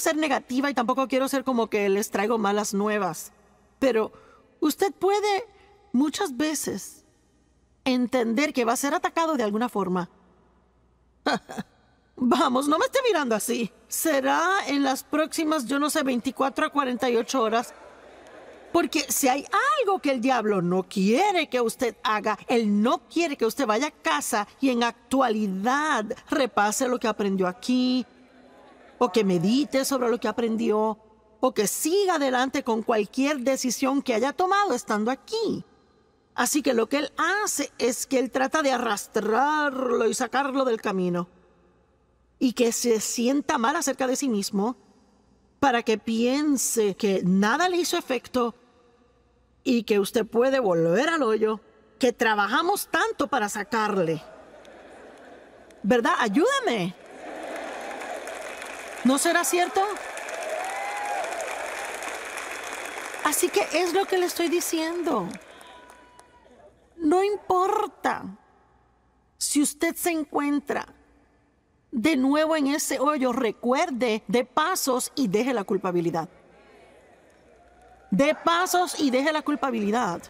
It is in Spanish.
ser negativa y tampoco quiero ser como que les traigo malas nuevas, pero usted puede muchas veces entender que va a ser atacado de alguna forma. Vamos, no me esté mirando así. Será en las próximas, yo no sé, 24 a 48 horas. Porque si hay algo que el diablo no quiere que usted haga, él no quiere que usted vaya a casa y en actualidad repase lo que aprendió aquí, o que medite sobre lo que aprendió, o que siga adelante con cualquier decisión que haya tomado estando aquí. Así que lo que él hace es que él trata de arrastrarlo y sacarlo del camino. Y que se sienta mal acerca de sí mismo para que piense que nada le hizo efecto y que usted puede volver al hoyo que trabajamos tanto para sacarle. ¿Verdad? Ayúdame. ¿No será cierto? Así que es lo que le estoy diciendo. No importa si usted se encuentra de nuevo en ese hoyo, recuerde de pasos y deje la culpabilidad. De pasos y deje la culpabilidad.